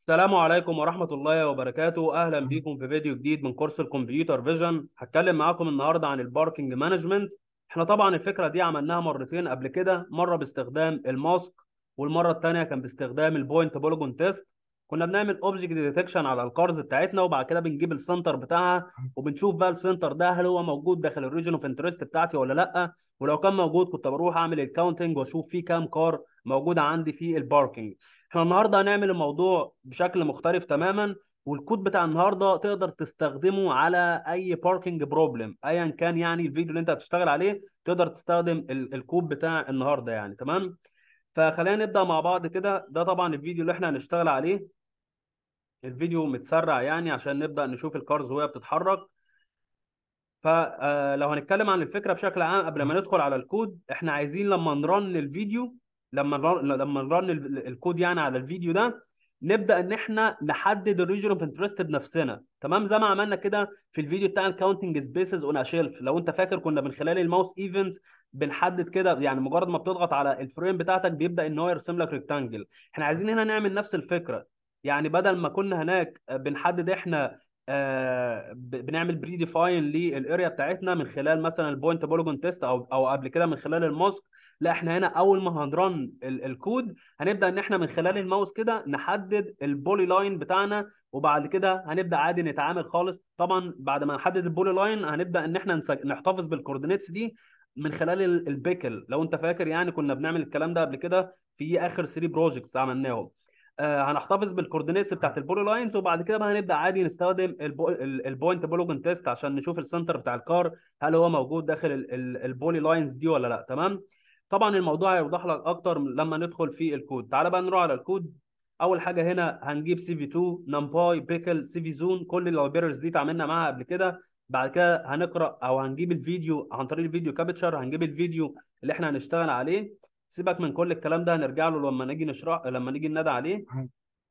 السلام عليكم ورحمة الله وبركاته أهلا بيكم في فيديو جديد من كورس الكمبيوتر فيجن هتكلم معاكم النهاردة عن الباركينج مانجمنت احنا طبعا الفكرة دي عملناها مرتين قبل كده مرة باستخدام الماسك والمرة الثانية كان باستخدام البوينت بولجون تيست كنا بنعمل اوبجكت ديتكشن على الكارز بتاعتنا وبعد كده بنجيب السنتر بتاعها وبنشوف بقى السنتر ده هل هو موجود داخل الريجن اوف انترست بتاعتي ولا لا ولو كان موجود كنت بروح اعمل الكاونتنج واشوف في كام كار موجوده عندي في الباركينج احنا النهارده هنعمل الموضوع بشكل مختلف تماما والكود بتاع النهارده تقدر تستخدمه على اي باركنج بروبلم ايا كان يعني الفيديو اللي انت هتشتغل عليه تقدر تستخدم الكود بتاع النهارده يعني تمام فخلينا نبدا مع بعض كده ده طبعا الفيديو اللي احنا هنشتغل عليه الفيديو متسرع يعني عشان نبدا نشوف الكارز وهي بتتحرك فلو آه، هنتكلم عن الفكره بشكل عام قبل ما ندخل على الكود احنا عايزين لما نرن الفيديو لما لما نرن الكود يعني على الفيديو ده نبدا ان احنا نحدد الريجن اوف انترست بنفسنا تمام زي ما عملنا كده في الفيديو بتاع الكاونتنج سبيسز اون شيلف لو انت فاكر كنا من خلال الماوس ايفنت بنحدد كده يعني مجرد ما بتضغط على الفريم بتاعتك بيبدا ان هو يرسم لك ريكتانجل احنا عايزين هنا نعمل نفس الفكره يعني بدل ما كنا هناك بنحدد احنا آه، بنعمل بري ديفاين للاريا بتاعتنا من خلال مثلا البوينت بولوجون تيست او او قبل كده من خلال الماسك لا احنا هنا اول ما هنرن الكود هنبدا ان احنا من خلال الماوس كده نحدد البولي لاين بتاعنا وبعد كده هنبدا عادي نتعامل خالص طبعا بعد ما نحدد البولي لاين هنبدا ان احنا نحتفظ بالكوردينيتس دي من خلال البيكل لو انت فاكر يعني كنا بنعمل الكلام ده قبل كده في اخر 3 بروجكتس عملناهم آه، هنحتفظ بالكوردينيتس بتاعت البولو لاينز وبعد كده بقى هنبدا عادي نستخدم البوينت بولوجن تيست عشان نشوف السنتر بتاع الكار هل هو موجود داخل البولي لاينز دي ولا لا تمام طبعا الموضوع هيوضح لك اكتر لما ندخل في الكود تعال بقى نروح على الكود اول حاجه هنا هنجيب سي في 2 نمباي بيكل سي في زون كل اللايبرز دي اتعاملنا معاها قبل كده بعد كده هنقرا او هنجيب الفيديو عن طريق الفيديو كابتشر هنجيب الفيديو اللي احنا هنشتغل عليه سيبك من كل الكلام ده هنرجع له لما نيجي نشرح لما نيجي ننادى عليه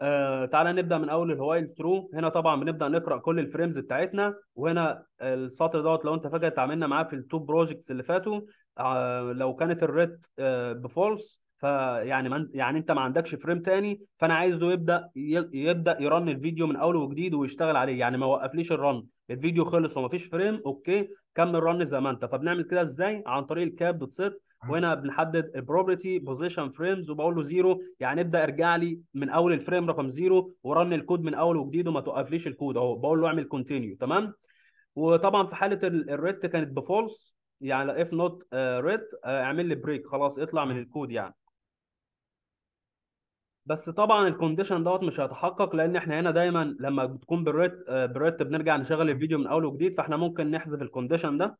آه تعالى نبدا من اول الهوايل ترو هنا طبعا بنبدا نقرا كل الفريمز بتاعتنا وهنا السطر دوت لو انت فاكر اتعاملنا معاه في التوب بروجكتس اللي فاتوا آه لو كانت الريت آه بفولس فيعني من... يعني انت ما عندكش فريم تاني فانا عايزه يبدا ي... يبدا يرن الفيديو من اول وجديد ويشتغل عليه يعني ما وقفليش الرن الفيديو خلص وما فيش فريم اوكي كمل رن زي ما انت فبنعمل كده ازاي عن طريق الكاب دوت سيت وهنا بنحدد البروبرتي بوزيشن فريمز وبقول له زيرو يعني ابدا ارجع لي من اول الفريم رقم زيرو ورن الكود من اول وجديد وما توقفليش الكود اهو بقول له اعمل كونتينيو تمام وطبعا في حاله الريت كانت بفولس يعني اف نوت ريت اعمل لي بريك خلاص اطلع من الكود يعني بس طبعا الكونديشن دوت مش هيتحقق لان احنا هنا دايما لما بتكون بالريت آه، بريت بنرجع نشغل الفيديو من اول وجديد فاحنا ممكن نحذف الكونديشن ده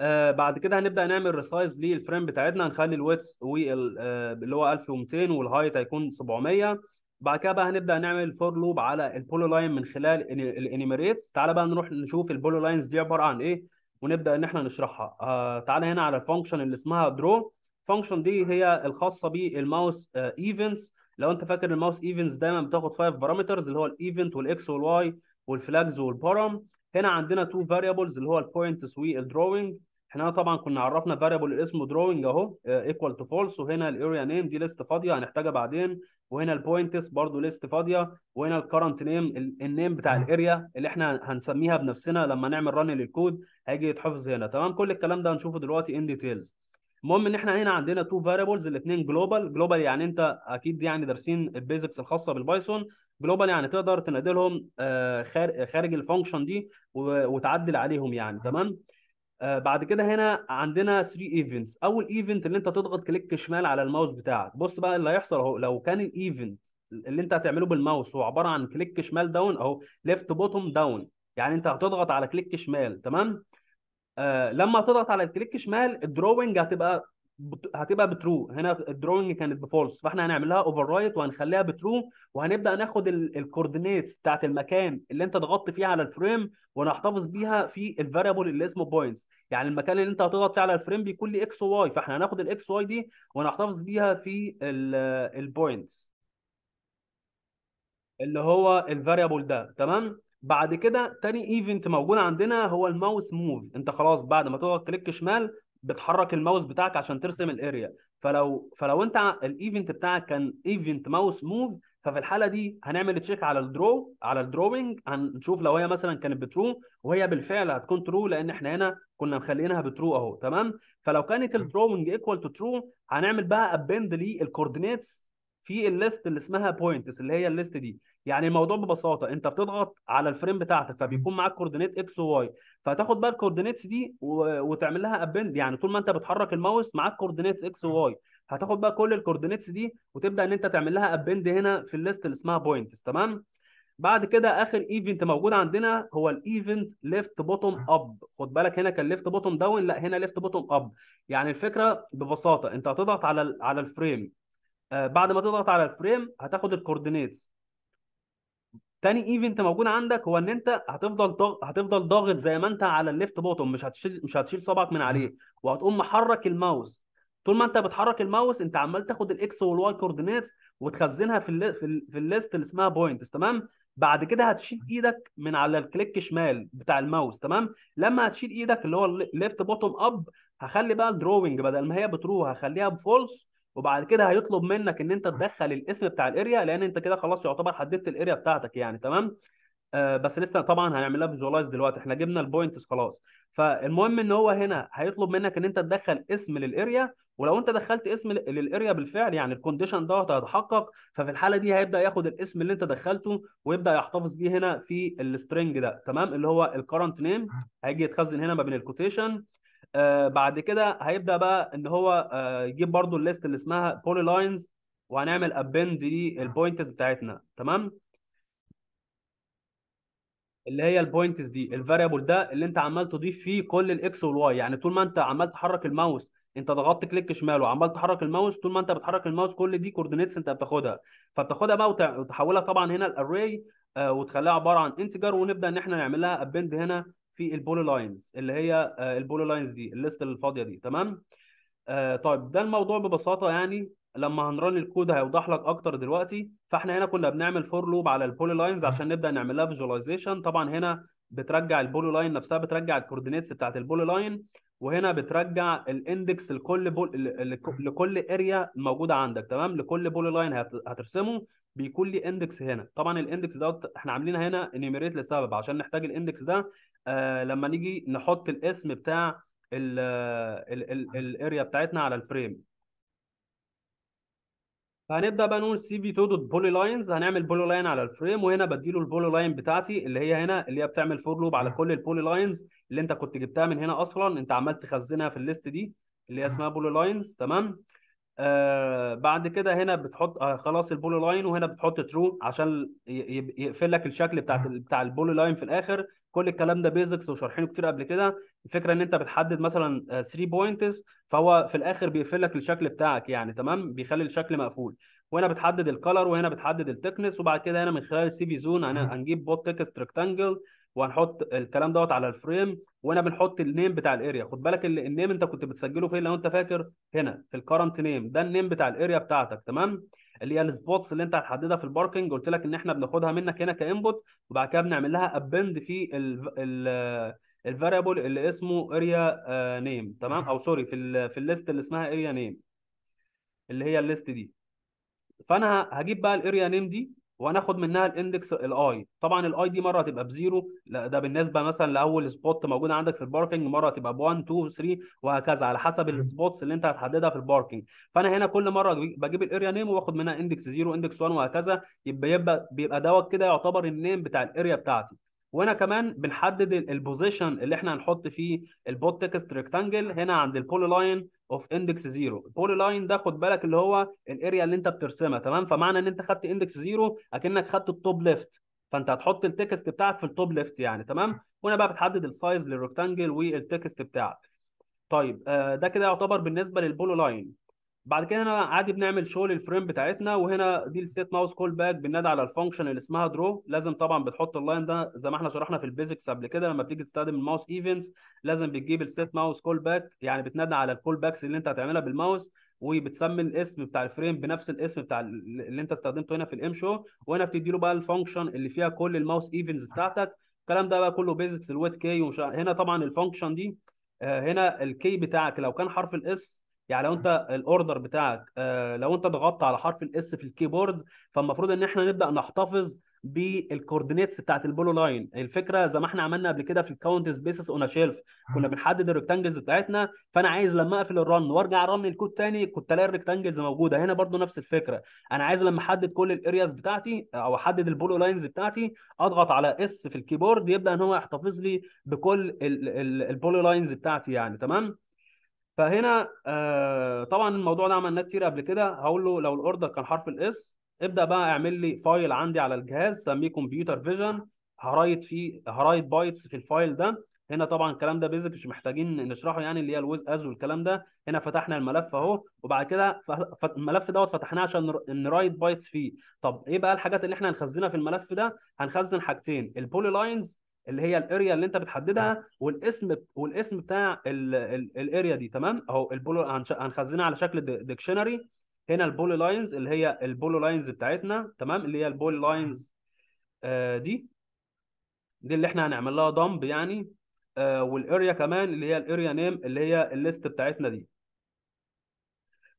آه، بعد كده هنبدا نعمل ريسايز للفريم بتاعتنا هنخلي الويتس آه، اللي هو 1200 والهايت هيكون 700 بعد كده بقى هنبدا نعمل فور لوب على البولو لاين من خلال الانيميريتس تعالى بقى نروح نشوف البولو لاينز دي عباره عن ايه ونبدا ان احنا نشرحها آه تعالى هنا على الفانكشن اللي اسمها درو الفانكشن دي هي الخاصه بالماوس ايفنتس آه، لو انت فاكر الماوس ايفنتس دايما بتاخد 5 بارامترز اللي هو الايفنت والاكس والواي والفلاجز والبارام هنا عندنا تو فاريبلز اللي هو البوينتس والدروينج احنا طبعا كنا عرفنا فاريبل اسمه دروينج اهو ايكوال تو فولس وهنا الاريا نيم دي ليست فاضيه هنحتاجها بعدين وهنا البوينتس برضو ليست فاضيه وهنا الكرنت نيم النيم بتاع الاريا اللي احنا هنسميها بنفسنا لما نعمل رن للكود هيجي يتحفظ هنا تمام كل الكلام ده هنشوفه دلوقتي ان ديتيلز المهم ان احنا هنا عندنا تو فاريبلز الاثنين جلوبال جلوبال يعني انت اكيد يعني دارسين البيزكس الخاصه بالبايثون جلوبال يعني تقدر تنادلهم آه، خارج الفانكشن دي وتعدل عليهم يعني تمام آه، بعد كده هنا عندنا 3 ايفنتس اول ايفنت اللي انت تضغط كليك شمال على الماوس بتاعك بص بقى اللي هيحصل اهو لو كان الايفنت اللي انت هتعمله بالماوس هو عباره عن كليك شمال داون اهو ليفت بوتوم داون يعني انت هتضغط على كليك شمال تمام آه لما تضغط على الكليك شمال الدروينج هتبقى هتبقى بترو هنا الدروينج كانت بفولس فاحنا هنعمل لها اوفر رايت وهنخليها بترو وهنبدا ناخد الكوردينيتس بتاعت المكان اللي انت ضغطت فيه على الفريم ونحتفظ بيها في الفاريبل اللي اسمه بوينتس يعني المكان اللي انت هتضغط فيه على الفريم بيكون لي اكس وواي فاحنا هناخد الاكس واي دي ونحتفظ بيها في البوينتس اللي هو الفاريبل ده تمام بعد كده تاني ايفنت موجود عندنا هو الماوس موف انت خلاص بعد ما تقعد كليك شمال بتحرك الماوس بتاعك عشان ترسم الاريا فلو فلو انت الايفنت بتاعك كان ايفنت ماوس موف ففي الحاله دي هنعمل تشيك على الدرو على الدروينج هنشوف لو هي مثلا كانت بترو وهي بالفعل هتكون ترو لان احنا هنا كنا مخلينها بترو اهو تمام فلو كانت الدروينج ايكوال تو ترو هنعمل بقى ابند للكوردينيتس في الليست اللي اسمها بوينتس اللي هي الليست دي يعني الموضوع ببساطه انت بتضغط على الفريم بتاعتك فبيكون معاك كوردينيت اكس وواي فتاخد بقى الكوردينيتس دي وتعمل لها ابند يعني طول ما انت بتحرك الماوس معاك كوردينيتس اكس وواي هتاخد بقى كل الكوردينيتس دي وتبدا ان انت تعمل لها ابند هنا في الليست اللي اسمها بوينتس تمام بعد كده اخر ايفنت موجود عندنا هو الايفنت ليفت بوتوم اب خد بالك هنا كان ليفت بوتوم داون لا هنا ليفت بوتوم اب يعني الفكره ببساطه انت هتضغط على على الفريم آه، بعد ما تضغط على الفريم هتاخد الكوردينيتس تاني ايفنت موجود عندك هو ان انت هتفضل ضغ... هتفضل ضاغط زي ما انت على الليفت بوتوم مش هتشيل مش هتشيل صبعك من عليه وهتقوم محرك الماوس طول ما انت بتحرك الماوس انت عمال تاخد الاكس والواي كوردينيتس وتخزنها في الل... في, ال... في الليست اللي اسمها بوينتس تمام بعد كده هتشيل ايدك من على الكليك شمال بتاع الماوس تمام لما هتشيل ايدك اللي هو الليفت بوتوم اب هخلي بقى الدروينج بدل ما هي بترو هخليها بفولس وبعد كده هيطلب منك ان انت تدخل الاسم بتاع الاريا لان انت كده خلاص يعتبر حددت الاريا بتاعتك يعني تمام آه بس لسه طبعا هنعملها فيجوالايز دلوقتي احنا جبنا البوينتس خلاص فالمهم ان هو هنا هيطلب منك ان انت تدخل اسم للاريا ولو انت دخلت اسم للاريا بالفعل يعني الكونديشن دوت هيتحقق ففي الحاله دي هيبدا ياخد الاسم اللي انت دخلته ويبدا يحتفظ بيه هنا في السترنج ده تمام اللي هو الكرنت نيم هيجي يتخزن هنا ما بين الكوتيشن آه، بعد كده هيبدا بقى ان هو آه، يجيب برضو الليست اللي اسمها بولي لاينز وهنعمل ابند دي البوينتس بتاعتنا تمام اللي هي البوينتس دي الفاريبل ده اللي انت عمال تضيف فيه كل الاكس والواي يعني طول ما انت عمال تحرك الماوس انت ضغطت كليك شمال وعمال تحرك الماوس طول ما انت بتحرك الماوس كل دي كوردينيتس انت بتاخدها فبتاخدها بقى وتحولها طبعا هنا الاري آه، وتخليها عباره عن انتجر ونبدا ان احنا نعمل لها ابند هنا في البولو لاينز اللي هي آه، البولو لاينز دي الليست الفاضيه دي تمام آه، طيب ده الموضوع ببساطه يعني لما هنرن الكود هيوضح لك اكتر دلوقتي فاحنا هنا كنا بنعمل فور لوب على البولي لاينز عشان نبدا نعمل لها فيجواليزيشن طبعا هنا بترجع البولو لاين نفسها بترجع الكوردينيتس بتاعت البولو لاين وهنا بترجع الاندكس لكل بول لكل اريا موجوده عندك تمام لكل بولو لاين هترسمه بيكون لي اندكس هنا طبعا الاندكس دوت احنا عاملينها هنا انيميريت لسبب عشان نحتاج الاندكس ده آه، لما نيجي نحط الاسم بتاع الاريا بتاعتنا على الفريم فهنبدا بقى نقول سي في تو دوت بولي لاينز هنعمل بولي لاين على الفريم وهنا بديله البولي لاين بتاعتي اللي هي هنا اللي هي بتعمل فور لوب على كل البولي لاينز اللي انت كنت جبتها من هنا اصلا انت عمال تخزنها في الليست دي اللي هي اسمها بولي لاينز تمام آه بعد كده هنا بتحط آه خلاص البولي لاين وهنا بتحط ترو عشان يقفل لك الشكل بتاع بتاع البولي لاين في الاخر كل الكلام ده بيزكس وشارحينه كتير قبل كده الفكره ان انت بتحدد مثلا 3 آه بوينتس فهو في الاخر بيقفل لك الشكل بتاعك يعني تمام بيخلي الشكل مقفول وهنا بتحدد الكلر وهنا بتحدد التكنس وبعد كده هنا من خلال السي في زون هنجيب بوت تكست ريكتانجل وهنحط الكلام دوت على الفريم وهنا بنحط النيم بتاع الاريا خد بالك النيم انت كنت بتسجله فين لو انت فاكر هنا في الكرنت نيم ده النيم بتاع الاريا بتاعتك تمام اللي هي السبوتس اللي انت هتحددها في الباركنج قلت لك ان احنا بناخدها منك هنا كانبوت وبعد كده بنعمل لها ابند في ال الفاريبل اللي اسمه اريا آه، نيم تمام او سوري في ال في الليست اللي اسمها اريا نيم اللي هي الليست دي فانا هجيب بقى الاريا نيم دي وهناخد منها الاندكس الاي طبعا الاي دي مره هتبقى بزيرو ده بالنسبه مثلا لاول سبوت موجود عندك في الباركينج مره هتبقى ب 1 2 3 وهكذا على حسب السبوتس اللي انت هتحددها في الباركينج فانا هنا كل مره بجيب الاريا نيم واخد منها اندكس 0 اندكس 1 وهكذا يبقى يبقى بيبقى دوت كده يعتبر النيم بتاع الاريا بتاعتي وهنا كمان بنحدد البوزيشن اللي احنا هنحط فيه البوت تكست ريكتانجل هنا عند البول لاين اوف اندكس زيرو البولي لاين ده خد بالك اللي هو الاريا اللي انت بترسمها تمام فمعنى ان انت خدت اندكس زيرو اكنك خدت التوب ليفت فانت هتحط التكست بتاعك في التوب ليفت يعني تمام هنا بقى بتحدد السايز للريكتانجل والتكست بتاعك طيب آه، ده كده يعتبر بالنسبه للبولو لاين بعد كده هنا عادي بنعمل شو للفريم بتاعتنا وهنا دي الست ماوس كول باك بننادي على الفانكشن اللي اسمها درو لازم طبعا بتحط اللاين ده زي ما احنا شرحنا في البيزكس قبل كده لما بتيجي تستخدم الماوس ايفنتس لازم بتجيب الست ماوس كول باك يعني بتنادي على الكول باكس اللي انت هتعملها بالماوس وبتسمي الاسم بتاع الفريم بنفس الاسم بتاع اللي انت استخدمته هنا في الام شو وهنا بتدي له بقى الفانكشن اللي فيها كل الماوس ايفنتس بتاعتك الكلام ده بقى كله بيزكس الويت كي ومش هنا طبعا الفانكشن دي آه، هنا الكي بتاعك لو كان حرف الاس يعني لو انت الاوردر بتاعك آه، لو انت ضغطت على حرف الاس في الكيبورد فالمفروض ان احنا نبدا نحتفظ بالكوردينيتس بتاعت البولو لاين الفكره زي ما احنا عملنا قبل كده في الكاونت سبيسز اون شيلف كنا بنحدد الريكتانجلز بتاعتنا فانا عايز لما اقفل الرن وارجع رن الكود تاني كنت الاقي الريكتانجلز موجوده هنا برضو نفس الفكره انا عايز لما احدد كل الارياز بتاعتي او احدد البولو لاينز بتاعتي اضغط على اس في الكيبورد يبدا ان هو يحتفظ لي بكل البولو لاينز بتاعتي يعني تمام فهنا آه طبعا الموضوع ده عملناه كتير قبل كده هقول له لو الاوردر كان حرف الاس ابدا بقى اعمل لي فايل عندي على الجهاز سميه كمبيوتر فيجن هرايت فيه هرايت بايتس في الفايل ده هنا طبعا الكلام ده بيزك مش محتاجين نشرحه يعني اللي هي الويز از والكلام ده هنا فتحنا الملف اهو وبعد كده الملف دوت فتحناه عشان نرايت بايتس فيه طب ايه بقى الحاجات اللي احنا هنخزنها في الملف ده هنخزن حاجتين البولي لاينز اللي هي الاريا اللي انت بتحددها والاسم والاسم بتاع الاريا دي تمام اهو البولو هنخزنها على شكل ديكشنري هنا البولي لاينز اللي هي البولي لاينز بتاعتنا تمام اللي هي البولي لاينز آه دي دي اللي احنا هنعمل لها دمب يعني آه والاريا كمان اللي هي الاريا نيم اللي هي الليست بتاعتنا دي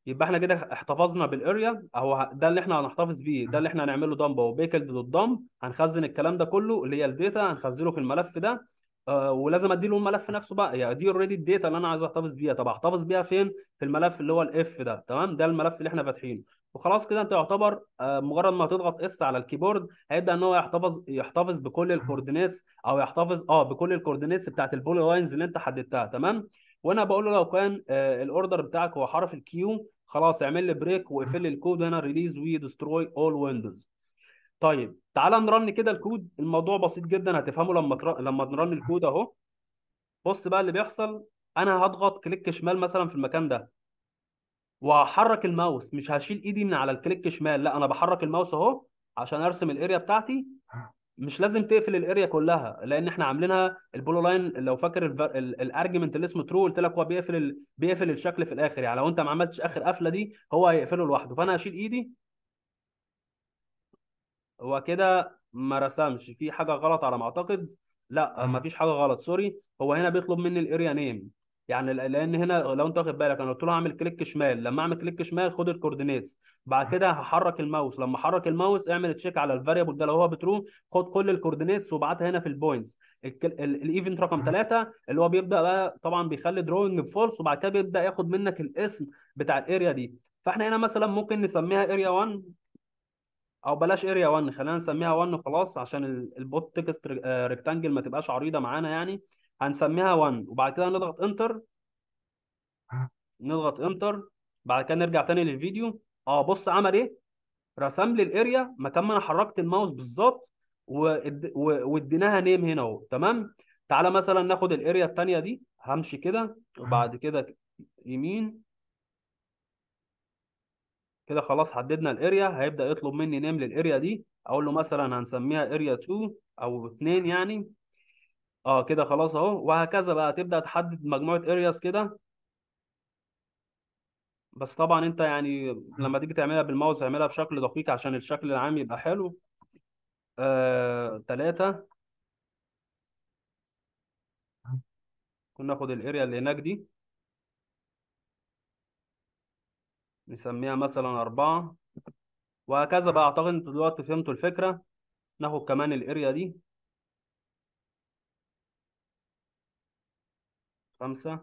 يبقى احنا كده احتفظنا بالاريال اهو ده اللي احنا هنحتفظ بيه ده اللي احنا هنعمله دمب او بيكلد للدمب دمب هنخزن الكلام ده كله اللي هي الداتا هنخزنه في الملف ده آه ولازم ادي له الملف نفسه بقى يعني دي اوريدي الداتا اللي انا عايز احتفظ بيها طب احتفظ بيها فين في الملف اللي هو الاف ده تمام ده الملف اللي احنا فاتحينه وخلاص كده انت يعتبر آه، مجرد ما تضغط اس على الكيبورد هيبدا ان هو يحتفظ يحتفظ بكل الكوردينيتس او يحتفظ اه بكل الكوردينيتس بتاعت البولي لاينز اللي انت حددتها تمام وانا بقول له لو كان الاوردر بتاعك هو حرف الكيو خلاص اعمل لي بريك واقفل لي الكود هنا ريليز وي دستروي اول ويندوز طيب تعال نرن كده الكود الموضوع بسيط جدا هتفهمه لما تر... لما نرن الكود اهو بص بقى اللي بيحصل انا هضغط كليك شمال مثلا في المكان ده وهحرك الماوس مش هشيل ايدي من على الكليك شمال لا انا بحرك الماوس اهو عشان ارسم الاريا بتاعتي مش لازم تقفل الاريا كلها لان احنا عاملينها البولو لاين لو فاكر الارجيومنت اللي اسمه ترو قلت لك هو بيقفل ال... بيقفل الشكل في الاخر يعني لو انت ما عملتش اخر قفله دي هو هيقفله لوحده فانا هشيل ايدي هو كده ما رسمش في حاجه غلط على ما اعتقد لا ما فيش حاجه غلط سوري هو هنا بيطلب مني الاريا نيم يعني لان هنا لو انت واخد بالك انا قلت له اعمل كليك شمال لما اعمل كليك شمال خد الكوردينيتس بعد كده هحرك الماوس لما احرك الماوس اعمل تشيك على الفاريبل ده لو هو بترو خد كل الكوردينيتس وابعتها هنا في البوينتس الايفنت رقم ثلاثه اللي هو بيبدا بقى طبعا بيخلي دروينج فولس وبعد كده بيبدا ياخد منك الاسم بتاع الاريا دي فاحنا هنا مثلا ممكن نسميها اريا 1 او بلاش اريا 1 خلينا نسميها 1 خلاص عشان البوت تكست ريكتانجل آه، ما تبقاش عريضه معانا يعني هنسميها 1 وبعد كده نضغط انتر نضغط انتر بعد كده نرجع تاني للفيديو اه بص عمل ايه رسم لي الاريا مكان ما انا حركت الماوس بالظبط واديناها نيم هنا اهو تمام تعالى مثلا ناخد الاريا الثانيه دي همشي كده وبعد كده يمين كده خلاص حددنا الاريا هيبدا يطلب مني نيم للاريا دي اقول له مثلا هنسميها اريا 2 او 2 يعني اه كده خلاص اهو وهكذا بقى تبدأ تحدد مجموعة ارياس كده بس طبعا انت يعني لما تيجي تعملها بالماوس اعملها بشكل دقيق عشان الشكل العام يبقى حلو آه، تلاتة كنا ناخد الاريا اللي هناك دي نسميها مثلا أربعة وهكذا بقى أعتقد أنتوا دلوقتي فهمتوا الفكرة ناخد كمان الاريا دي خمسة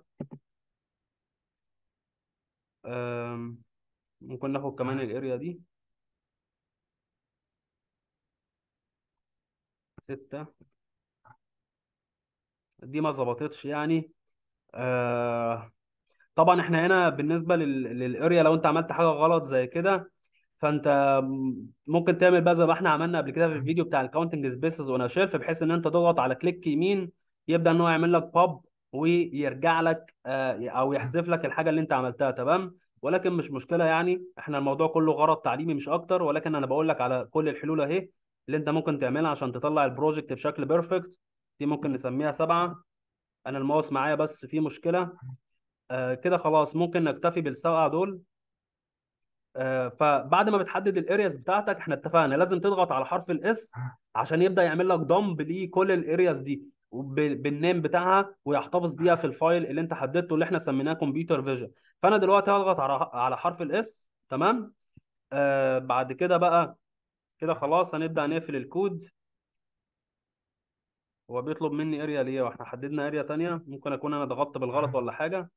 ممكن ناخد كمان الاريا دي ستة دي ما ظبطتش يعني آه، طبعا احنا هنا بالنسبة للاريا لو انت عملت حاجة غلط زي كده فانت ممكن تعمل بقى زي ما احنا عملنا قبل كده في الفيديو بتاع الكاونتنج سبيسز وانا شيرف بحيث ان انت تضغط على كليك يمين يبدأ ان هو يعمل لك باب ويرجع لك آه، او يحذف لك الحاجه اللي انت عملتها تمام ولكن مش مشكله يعني احنا الموضوع كله غرض تعليمي مش اكتر ولكن انا بقول لك على كل الحلول اهي اللي انت ممكن تعملها عشان تطلع البروجكت بشكل بيرفكت دي ممكن نسميها سبعه انا الماوس معايا بس في مشكله آه كده خلاص ممكن نكتفي بالسبعه دول آه فبعد ما بتحدد الارياز بتاعتك احنا اتفقنا لازم تضغط على حرف الاس عشان يبدا يعمل لك دمب لكل الارياز دي بالنيم بتاعها ويحتفظ بيها في الفايل اللي انت حددته اللي احنا سميناه كمبيوتر فيجن فانا دلوقتي هضغط على حرف الاس تمام آه بعد كده بقى كده خلاص هنبدا نقفل الكود هو بيطلب مني اريا ليه واحنا حددنا اريا ثانيه ممكن اكون انا ضغطت بالغلط ولا حاجه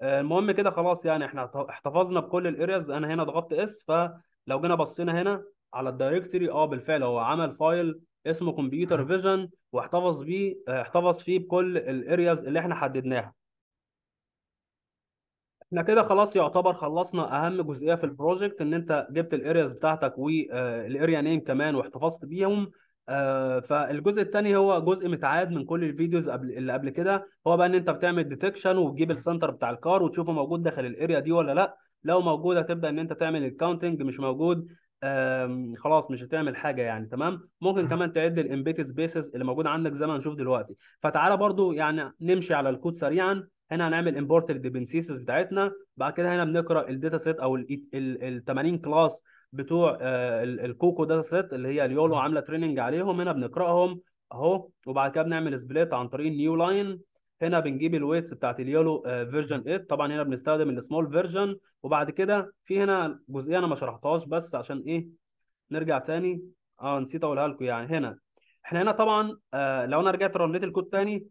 آه المهم كده خلاص يعني احنا احتفظنا بكل الارياز انا هنا ضغطت اس فلو جينا بصينا هنا على الدايركتوري اه بالفعل هو عمل فايل اسمه كمبيوتر فيجن واحتفظ بيه احتفظ فيه بكل الارياز اللي احنا حددناها احنا كده خلاص يعتبر خلصنا اهم جزئيه في البروجكت ان انت جبت الارياز بتاعتك والاريا آه، نيم كمان واحتفظت بيهم آه، فالجزء الثاني هو جزء متعاد من كل الفيديوز قبل اللي قبل كده هو بقى ان انت بتعمل ديتكشن وتجيب السنتر بتاع الكار وتشوفه موجود داخل الاريا دي ولا لا لو موجود هتبدا ان انت تعمل الكاونتنج مش موجود خلاص مش هتعمل حاجه يعني تمام ممكن كمان تعد الامبيت سبيسز اللي موجوده عندك زي ما هنشوف دلوقتي فتعالى برضو يعني نمشي على الكود سريعا هنا هنعمل امبورت للديبنسيسز بتاعتنا بعد كده هنا بنقرا الداتا سيت او ال 80 كلاس بتوع الكوكو داتا سيت اللي هي اليولو عامله تريننج عليهم هنا بنقراهم اهو وبعد كده بنعمل سبليت عن طريق النيو لاين هنا بنجيب الويتس بتاعت اليولو فيرجن 8 طبعا هنا بنستخدم السمول فيرجن وبعد كده في هنا جزئيه انا ما شرحتهاش بس عشان ايه نرجع تاني اه نسيت اقولها لكم يعني هنا احنا هنا طبعا آه لو انا رجعت رنيت الكود تاني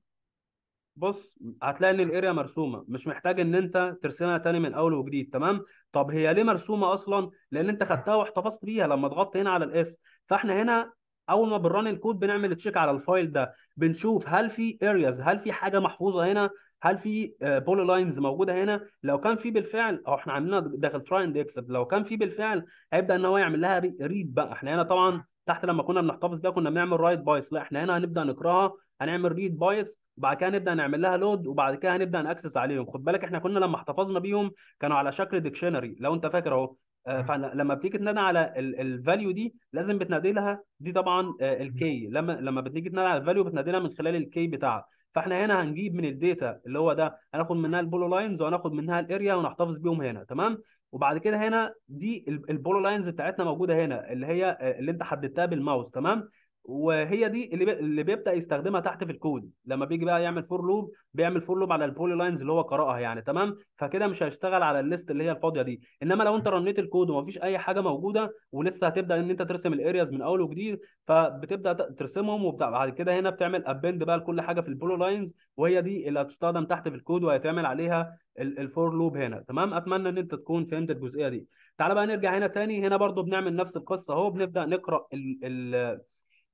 بص هتلاقي ان الاريا مرسومه مش محتاج ان انت ترسمها تاني من اول وجديد تمام طب هي ليه مرسومه اصلا لان انت خدتها واحتفظت بيها لما ضغطت هنا على الاس فاحنا هنا اول ما بنرن الكود بنعمل تشيك على الفايل ده بنشوف هل في ارياز هل في حاجه محفوظه هنا هل في بولو آه، لاينز موجوده هنا لو كان في بالفعل او احنا عاملينها داخل تراي اند اكسب لو كان في بالفعل هيبدا ان هو يعمل لها ريد بقى احنا هنا طبعا تحت لما كنا بنحتفظ بيها كنا بنعمل رايت بايس لا احنا هنا هنبدا نقراها هنعمل ريد بايتس وبعد كده هنبدا نعمل لها لود وبعد كده هنبدا ناكسس عليهم خد بالك احنا كنا لما احتفظنا بيهم كانوا على شكل ديكشنري لو انت فاكر اهو آه، فلما بتيجي تنادي على الفاليو دي لازم بتنادي لها دي طبعا آه، الكي لما لما بتيجي تنادي على الفاليو بتنادي لها من خلال الكي بتاعها فاحنا هنا هنجيب من الداتا اللي هو ده هناخد منها البولو لاينز وهناخد منها الاريا ونحتفظ بيهم هنا تمام وبعد كده هنا دي البولو لاينز بتاعتنا موجوده هنا اللي هي آه، اللي انت حددتها بالماوس تمام وهي دي اللي, بي... اللي بيبدا يستخدمها تحت في الكود لما بيجي بقى يعمل فور لوب بيعمل فور لوب على البولي لاينز اللي هو قراها يعني تمام فكده مش هيشتغل على الليست اللي هي الفاضيه دي انما لو انت رنيت الكود ومفيش اي حاجه موجوده ولسه هتبدا ان انت ترسم الارياز من اول وجديد فبتبدا ترسمهم وبعد كده هنا بتعمل ابند بقى لكل حاجه في البولي لاينز وهي دي اللي هتستخدم تحت في الكود وهيتعمل عليها الفور لوب هنا تمام اتمنى ان انت تكون فهمت الجزئيه دي تعال بقى نرجع هنا تاني هنا برضو بنعمل نفس القصه اهو بنبدا نقرا ال ال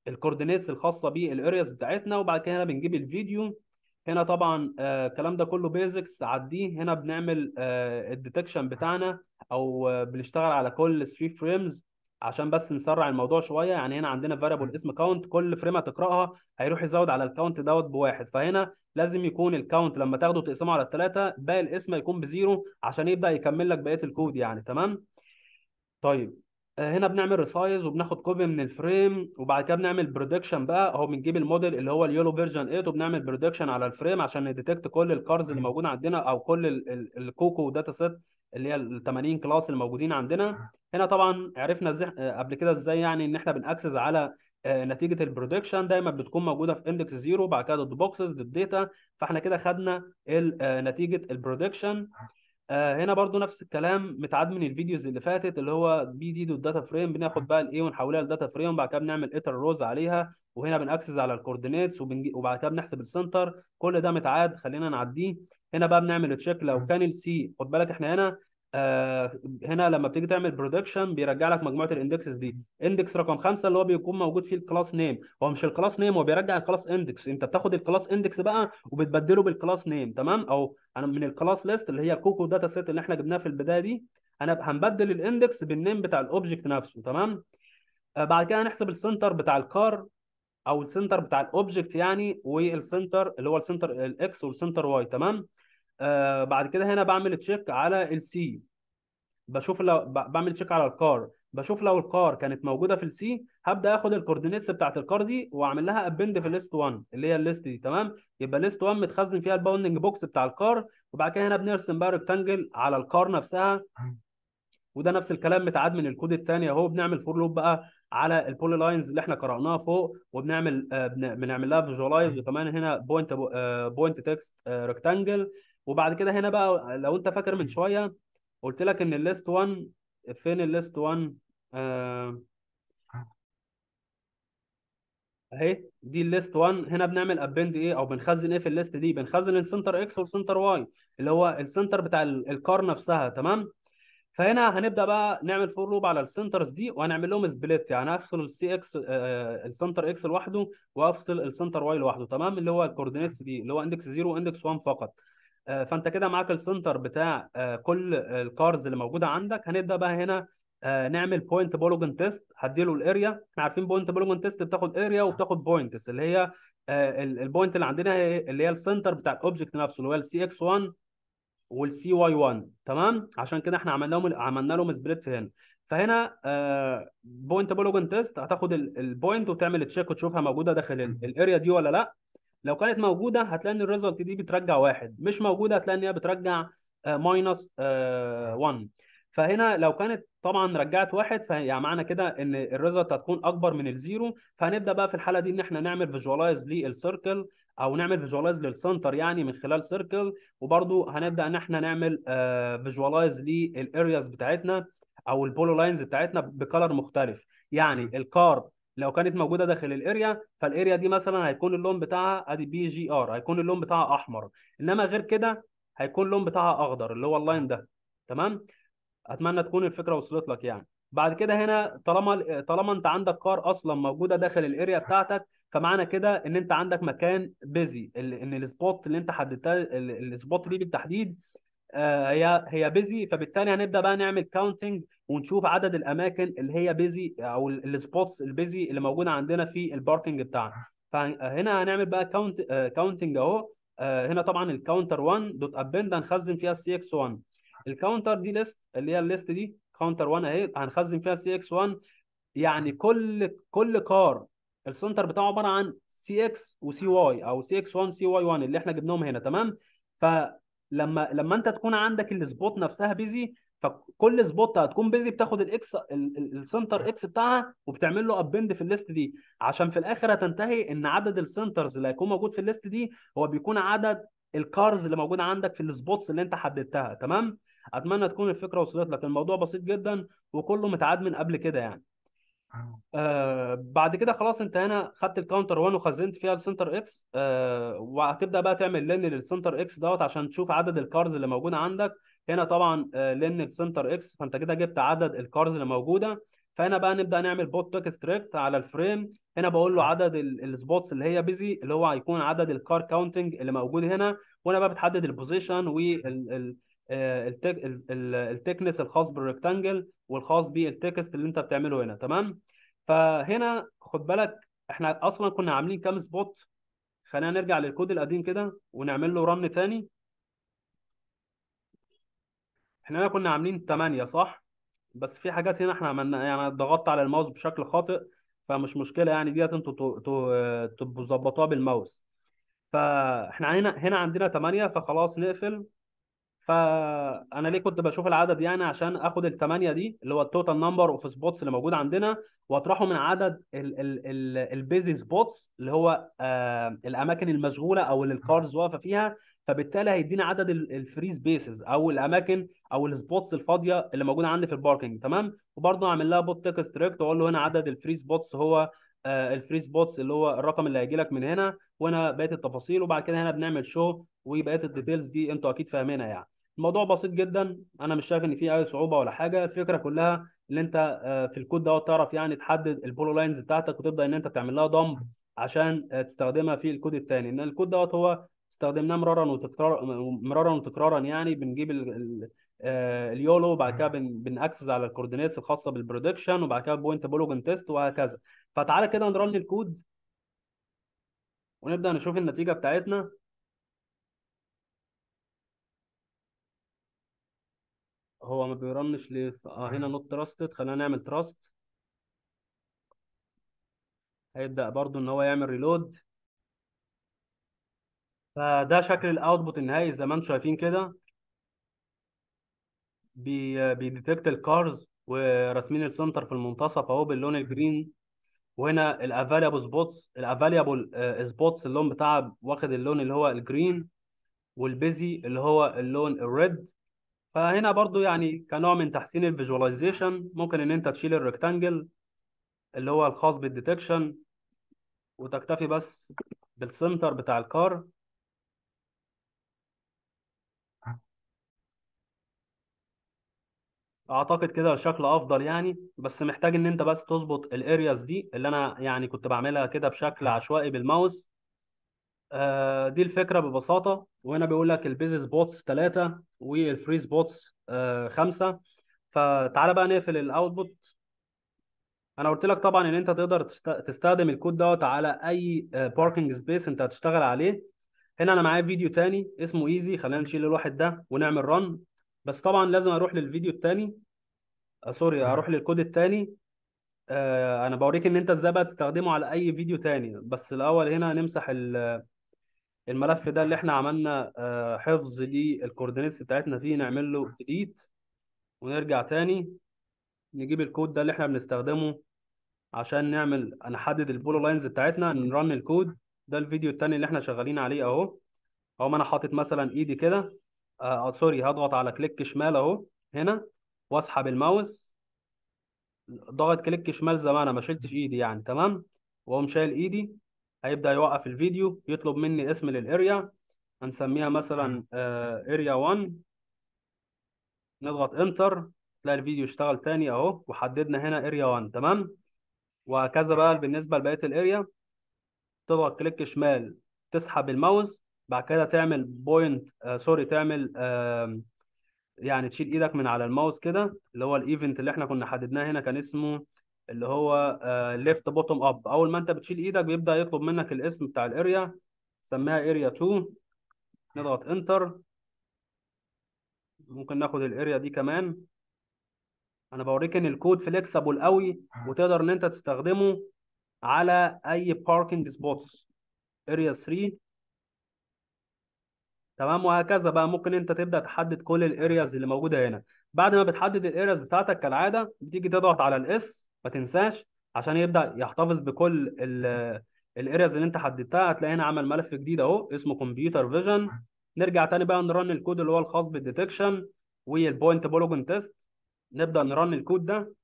الكوردينيتس الخاصه بالارياز بتاعتنا وبعد كده هنا بنجيب الفيديو هنا طبعا آه، الكلام ده كله بيزكس عديه هنا بنعمل آه، الديتكشن بتاعنا او آه، بنشتغل على كل 3 فريمز عشان بس نسرع الموضوع شويه يعني هنا عندنا فاريبل اسم كاونت كل فريم هتقراها هيروح يزود على الكاونت دوت بواحد فهنا لازم يكون الكاونت لما تاخده تقسمه على الثلاثه باقي الاسم هيكون بزيرو عشان يبدا يكمل لك بقيه الكود يعني تمام طيب آه، هنا بنعمل ريسايز وبناخد كوبي من الفريم وبعد كده بنعمل بريدكشن بقى اهو بنجيب الموديل اللي هو اليولو فيرجن 8 وبنعمل بريدكشن على الفريم عشان نديتكت كل الكارز اللي موجوده عندنا او كل الكوكو داتا سيت اللي هي ال 80 كلاس اللي موجودين عندنا هنا طبعا عرفنا ازاي آه، قبل كده ازاي يعني ان احنا بنأكسس على آه، نتيجه البرودكشن دايما بتكون موجوده في اندكس زيرو بعد كده دوت بوكسز دوت داتا فاحنا كده خدنا نتيجه البرودكشن آه هنا برضو نفس الكلام متعاد من الفيديوز اللي فاتت اللي هو بي دي دوت داتا فريم بناخد بقى الاي ونحولها لداتا فريم وبعد كده بنعمل اتر روز عليها وهنا بنأكسس على الكوردينيتس وبعد كده بنحسب السنتر كل ده متعاد خلينا نعديه هنا بقى بنعمل تشيك لو كان السي خد بالك احنا هنا آه، هنا لما بتيجي تعمل برودكشن بيرجع لك مجموعه الاندكسز دي اندكس رقم خمسه اللي هو بيكون موجود فيه الكلاس نيم هو مش الكلاس نيم هو بيرجع الكلاس اندكس انت بتاخد الكلاس اندكس بقى وبتبدله بالكلاس نيم تمام او انا من الكلاس ليست اللي هي كوكو داتا سيت اللي احنا جبناها في البدايه دي انا هنبدل الاندكس بالنيم بتاع الاوبجكت نفسه تمام آه، بعد كده هنحسب السنتر بتاع الكار او السنتر بتاع الاوبجكت يعني والسنتر اللي هو السنتر الاكس والسنتر واي تمام آه بعد كده هنا بعمل تشيك على السي بشوف لو بعمل تشيك على الكار بشوف لو الكار كانت موجوده في السي هبدا اخد الكوردينيتس بتاعت الكار دي واعمل لها ابند في ليست 1 اللي هي الليست دي تمام يبقى ليست 1 متخزن فيها الباوندنج بوكس بتاع الكار وبعد كده هنا بنرسم بقى ريكتانجل على الكار نفسها وده نفس الكلام متعاد من الكود الثاني اهو بنعمل فور لوب بقى على البولي لاينز اللي احنا قراناها فوق وبنعمل آه، بنعمل لها فيجوالايز وكمان هنا بوينت بوينت تكست آه ريكتانجل وبعد كده هنا بقى لو انت فاكر من شويه قلت لك ان الليست 1 فين الليست 1 آه اهي دي الليست 1 هنا بنعمل ابند ايه او بنخزن ايه في الليست دي بنخزن السنتر اكس والسنتر واي اللي هو السنتر بتاع الكار نفسها تمام فهنا هنبدا بقى نعمل فور لوب على السنترز دي وهنعمل لهم سبليت يعني هفصل السي اكس آه، السنتر اكس لوحده وافصل السنتر واي لوحده تمام اللي هو الكوردينيتس دي اللي هو اندكس 0 واندكس 1 فقط آه، فانت كده معاك السنتر بتاع آه، كل الكارز اللي موجوده عندك هنبدا بقى هنا آه، نعمل بوينت بولوجن تيست هديله الاريا احنا عارفين بوينت بولوجن تيست بتاخد اريا نعم. وبتاخد بوينتس اللي هي البوينت اللي عندنا اللي هي السنتر بتاع الاوبجكت نفسه اللي هو السي اكس 1 والسي واي 1 تمام عشان كده احنا عملنا لهم عملنا لهم سبليت هنا فهنا بوينت بولوجن تيست هتاخد البوينت وتعمل تشيك وتشوفها موجوده داخل الاريا دي ولا لا لو كانت موجوده هتلاقي ان الريزلت دي بترجع واحد مش موجوده هتلاقي ان هي بترجع ماينس آه، 1 آه، فهنا لو كانت طبعا رجعت واحد فيعني معنى كده ان الريزلت هتكون اكبر من الزيرو فهنبدا بقى في الحاله دي ان احنا نعمل فيجوالايز للسيركل او نعمل فيجوالايز للسنتر يعني من خلال سيركل وبرده هنبدا ان احنا نعمل فيجوالايز آه، للارياز بتاعتنا او البولو لاينز بتاعتنا بكلر مختلف يعني الكارب لو كانت موجوده داخل الاريا فالاريا دي مثلا هيكون اللون بتاعها ادي بي جي ار هيكون اللون بتاعها احمر انما غير كده هيكون اللون بتاعها اخضر اللي هو اللاين ده تمام اتمنى تكون الفكره وصلت لك يعني بعد كده هنا طالما طالما انت عندك كار اصلا موجوده داخل الاريا بتاعتك فمعنى كده ان انت عندك مكان بيزي ان السبوت اللي انت حددتها السبوت دي بالتحديد آه، هي هي بيزي فبالتالي هنبدا بقى نعمل كاونتنج ونشوف عدد الاماكن اللي هي بيزي او السبوتس البيزي اللي موجوده عندنا في الباركنج بتاعنا فهنا هنعمل بقى كاونت آه، كاونتنج اهو آه، هنا طبعا الكاونتر 1 دوت ابند هنخزن فيها السي اكس 1 الكاونتر دي ليست اللي هي الليست دي كاونتر 1 اهي هنخزن فيها السي اكس 1 يعني كل كل كار السنتر بتاعه عباره عن سي اكس وسي واي او سي اكس 1 سي واي 1 اللي احنا جبناهم هنا تمام ف لما لما انت تكون عندك السبوت نفسها بيزي فكل سبوت هتكون بيزي بتاخد الاكس السنتر اكس بتاعها وبتعمل له ابند في الليست دي عشان في الاخر هتنتهي ان عدد السنترز اللي هيكون موجود في الليست دي هو بيكون عدد الكارز اللي موجوده عندك في السبوتس اللي انت حددتها تمام اتمنى تكون الفكره وصلت لك الموضوع بسيط جدا وكله متعاد من قبل كده يعني آه بعد كده خلاص انت هنا خدت الكاونتر 1 وخزنت فيها السنتر اكس آه وهتبدا بقى تعمل لن للسنتر اكس دوت عشان تشوف عدد الكارز اللي موجوده عندك هنا طبعا آه، لين لن السنتر اكس فانت كده جبت عدد الكارز اللي موجوده فهنا بقى نبدا نعمل بوت توك ستريكت على الفريم هنا بقول له اه. عدد السبوتس اللي هي بيزي اللي هو هيكون عدد الكار كاونتنج اللي موجود هنا وانا بقى بتحدد البوزيشن وال التكنس الخاص بالريكتانجل والخاص بالتكست اللي انت بتعمله هنا تمام فهنا خد بالك احنا اصلا كنا عاملين كام سبوت خلينا نرجع للكود القديم كده ونعمل له رن تاني احنا هنا كنا عاملين 8 صح بس في حاجات هنا احنا عملنا يعني ضغطت على الماوس بشكل خاطئ فمش مشكله يعني ديت انتوا تظبطوها بالماوس فاحنا هنا هنا عندنا 8 فخلاص نقفل فانا ليه كنت بشوف العدد يعني عشان اخد الثمانيه دي اللي هو التوتال نمبر اوف سبوتس اللي موجود عندنا واطرحه من عدد البيزي سبوتس اللي هو آه الاماكن المشغوله او اللي الكارز واقفه فيها فبالتالي هيديني عدد الفري سبيسز او الاماكن او السبوتس الفاضيه اللي موجوده عندي في الباركنج تمام وبرضه اعمل لها بوت تكست واقول له هنا عدد الفري سبوتس هو آه، الفري سبوتس اللي هو الرقم اللي هيجي لك من هنا وهنا بقيه التفاصيل وبعد كده هنا بنعمل شو وبقيه الديتيلز دي انتوا اكيد فاهمينها يعني الموضوع بسيط جدا انا مش شايف ان في اي صعوبه ولا حاجه الفكره كلها ان انت آه، في الكود دوت تعرف يعني تحدد البولو لاينز بتاعتك وتبدا ان انت تعمل لها دمب عشان آه، تستخدمها في الكود الثاني ان الكود دوت هو استخدمناه مرارا وتكرارا مرارا وتكرارا يعني بنجيب آه، اليولو وبعد كده بنأكسس على الكوردينيتس الخاصه بالبرودكشن وبعد كده بوينت بولوجن تيست وهكذا فتعالى كده نرن الكود ونبدا نشوف النتيجه بتاعتنا هو ما بيرنش ليه اه هنا نوت تراستد خلينا نعمل تراست هيبدأ برضو ان هو يعمل ريلود فده شكل الاوتبوت النهائي زي ما انتم شايفين كده بي بيديتكت الكارز وراسمين السنتر في المنتصف اهو باللون الجرين وهنا الافاليبل سبوتس الافاليبل سبوتس اللون بتاعها واخد اللون اللي هو الجرين والبيزي اللي هو اللون الريد فهنا برضو يعني كنوع من تحسين الفيجواليزيشن ممكن ان انت تشيل الريكتانجل اللي هو الخاص بالديتكشن وتكتفي بس بالسنتر بتاع الكار اعتقد كده الشكل افضل يعني بس محتاج ان انت بس تظبط الارياز دي اللي انا يعني كنت بعملها كده بشكل عشوائي بالماوس آه، دي الفكره ببساطه وهنا بيقول لك البيزنس بوتس 3 والفريز بوتس 5 آه، فتعالى بقى نقفل الاوتبوت انا قلت لك طبعا ان انت تقدر تستخدم الكود دوت على اي باركنج آه، سبيس انت هتشتغل عليه هنا انا معايا فيديو تاني اسمه ايزي خلينا نشيل الواحد ده ونعمل رن بس طبعا لازم اروح للفيديو التاني سوري اروح للكود التاني انا بوريك ان انت ازاي بقى تستخدمه على اي فيديو تاني بس الاول هنا نمسح ال الملف ده اللي احنا عملنا آه، حفظ للكوردينيتس بتاعتنا فيه نعمل له ديليت ونرجع تاني نجيب الكود ده اللي احنا بنستخدمه عشان نعمل نحدد البولو لاينز بتاعتنا نرن الكود ده الفيديو التاني اللي احنا شغالين عليه اهو اهو انا حاطط مثلا ايدي كده آه،, آه سوري هضغط على كليك شمال اهو هنا واسحب الماوس ضغط كليك شمال زي ما انا ما شلتش ايدي يعني تمام واقوم شايل ايدي هيبدا يوقف الفيديو يطلب مني اسم للاريا هنسميها مثلا اريا آه، 1 نضغط انتر تلاقي الفيديو اشتغل تاني اهو وحددنا هنا اريا 1 تمام وهكذا بقى بالنسبه لبقيه الاريا تضغط كليك شمال تسحب الماوس بعد كده تعمل بوينت آه سوري تعمل آه يعني تشيل ايدك من على الماوس كده اللي هو الايفنت اللي احنا كنا حددناه هنا كان اسمه اللي هو ليفت بوتوم اب اول ما انت بتشيل ايدك بيبدا يطلب منك الاسم بتاع الاريا سميها اريا 2 نضغط انتر ممكن ناخد الاريا دي كمان انا بوريك ان الكود فليكسبل قوي وتقدر ان انت تستخدمه على اي باركنج سبوتس اريا 3 تمام وهكذا بقى ممكن انت تبدا تحدد كل الارياز اللي موجوده هنا بعد ما بتحدد الارياز بتاعتك كالعاده بتيجي تضغط على الاس ما تنساش عشان يبدا يحتفظ بكل الاريز اللي انت حددتها هتلاقي هنا عمل ملف جديد اهو اسمه كمبيوتر فيجن نرجع تاني بقى نرن الكود اللي هو الخاص بالديتكشن والبوينت بولوجن تيست نبدا نرن الكود ده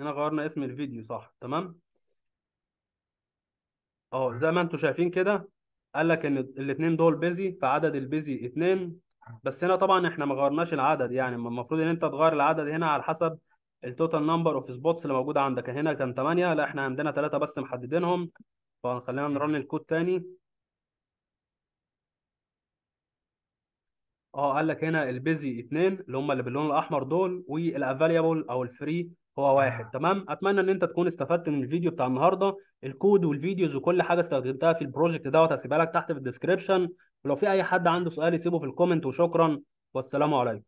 هنا غيرنا اسم الفيديو صح تمام اه زي ما انتم شايفين كده قال لك ان الاثنين دول بيزي فعدد البيزي اثنين بس هنا طبعا احنا ما غيرناش العدد يعني المفروض ان انت تغير العدد هنا على حسب التوتال نمبر اوف سبوتس اللي موجوده عندك هنا كان 8 لا احنا عندنا 3 بس محددينهم فخلينا نرن الكود تاني اه قال لك هنا البيزي 2 اللي هم اللي باللون الاحمر دول والافاليبل او الفري هو واحد آه. تمام اتمنى ان انت تكون استفدت من الفيديو بتاع النهارده الكود والفيديوز وكل حاجه استخدمتها في البروجكت دوت هسيبها لك تحت في الديسكربشن ولو في اي حد عنده سؤال يسيبه في الكومنت وشكرا والسلام عليكم